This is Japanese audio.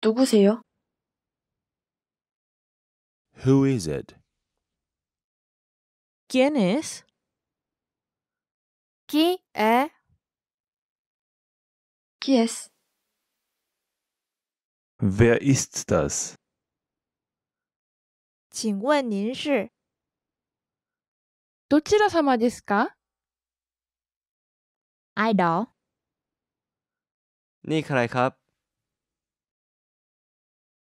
누구세요 Who is it? ¿Quién es? ¿Qui es? ¿Qui es? Wer ist das? 请问您是どちら様ですか ai đó นี่ใครคร